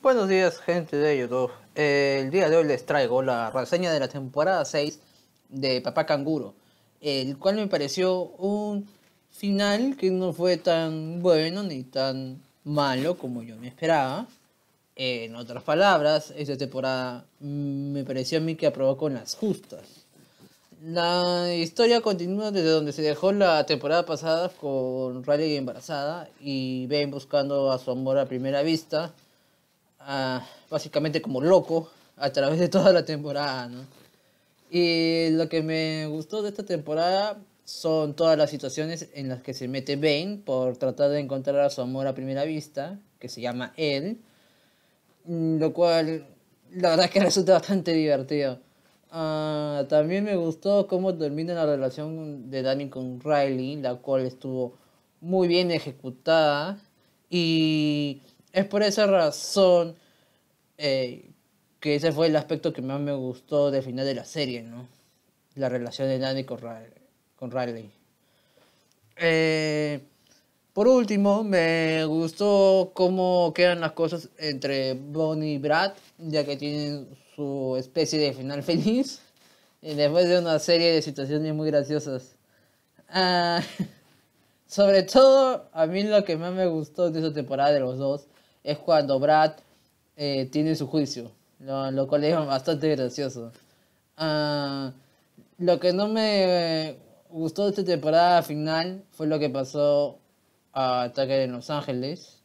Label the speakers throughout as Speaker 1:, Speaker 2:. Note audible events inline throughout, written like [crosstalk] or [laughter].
Speaker 1: Buenos días gente de YouTube. Eh, el día de hoy les traigo la reseña de la temporada 6 de Papá Canguro, el cual me pareció un final que no fue tan bueno ni tan malo como yo me esperaba. En otras palabras, esta temporada me pareció a mí que aprobó con las justas. La historia continúa desde donde se dejó la temporada pasada con Riley embarazada y Ben buscando a su amor a primera vista Ah, básicamente como loco a través de toda la temporada, Y lo que me gustó de esta temporada son todas las situaciones en las que se mete Bane por tratar de encontrar a su amor a primera vista, que se llama él, lo cual la verdad es que [laughs] resulta bastante divertido. Ah, también me gustó cómo termina la relación de Danny con Riley, la cual estuvo muy bien ejecutada y es por esa razón eh, que ese fue el aspecto que más me gustó del final de la serie, ¿no? La relación de Nani con, Riley. Eh, por último, me gustó cómo quedan las cosas entre Bonnie y Brad, ya que tienen su especie de final [laughs] feliz, y después de una serie de situaciones muy graciosas. Ah, [laughs] sobre todo, a mí lo que más me gustó de esa temporada de los dos es cuando Brad eh, tiene su juicio, lo, cual es bastante gracioso. Ah, lo que no me gustó de esta temporada final fue lo que pasó a Tucker en Los Ángeles.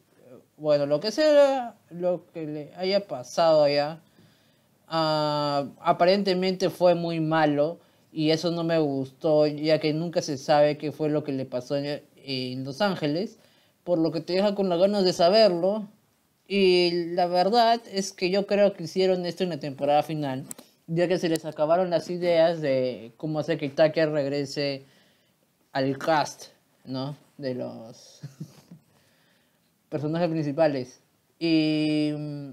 Speaker 1: Bueno, lo que sea lo que le haya pasado allá, ah, aparentemente fue muy malo y eso no me gustó, ya que nunca se sabe qué fue lo que le pasó en, Los Ángeles, por lo que te deja con las ganas de saberlo y la verdad es que yo creo que hicieron esto en la temporada final, ya que se les acabaron las ideas de cómo hacer que Tucker regrese al cast, ¿no? De los [laughs] personajes principales. Y mm,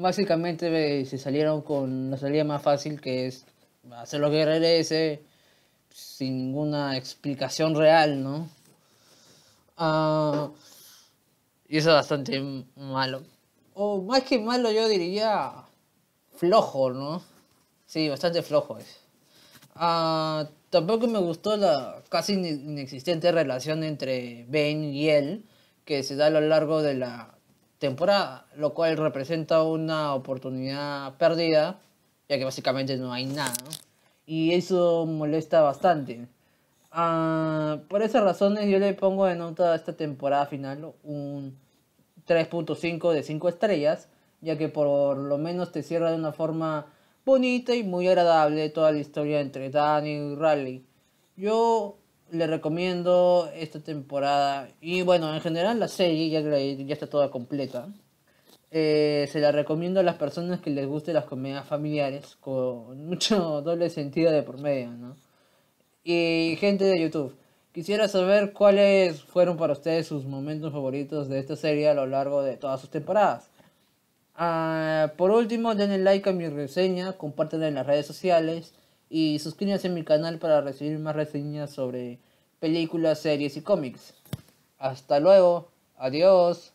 Speaker 1: básicamente eh, se salieron con la salida más fácil que es lo que regrese sin ninguna explicación real, ¿no? Ah, y eso es bastante malo. O más que malo yo diría flojo, ¿no? Sí, bastante flojo es. Ah, tampoco me gustó la casi inexistente relación entre Ben y él que se da a lo largo de la temporada, lo cual representa una oportunidad perdida, ya que básicamente no hay nada. Y eso molesta bastante. Ah, por esas razones yo le pongo de nota a esta temporada final un 3.5 de 5 estrellas, ya que por lo menos te cierra de una forma bonita y muy agradable toda la historia entre Danny y Riley. Yo le recomiendo esta temporada y bueno, en general la serie ya, está toda completa. Eh, se la recomiendo a las personas que les gusten las comedias familiares con mucho [laughs] doble sentido de por medio, Y gente de YouTube, Quisiera saber cuáles fueron para ustedes sus momentos favoritos de esta serie a lo largo de todas sus temporadas. Ah, por último, denle like a mi reseña, compártanla en las redes sociales y suscríbanse a mi canal para recibir más reseñas sobre películas, series y cómics. Hasta luego, adiós.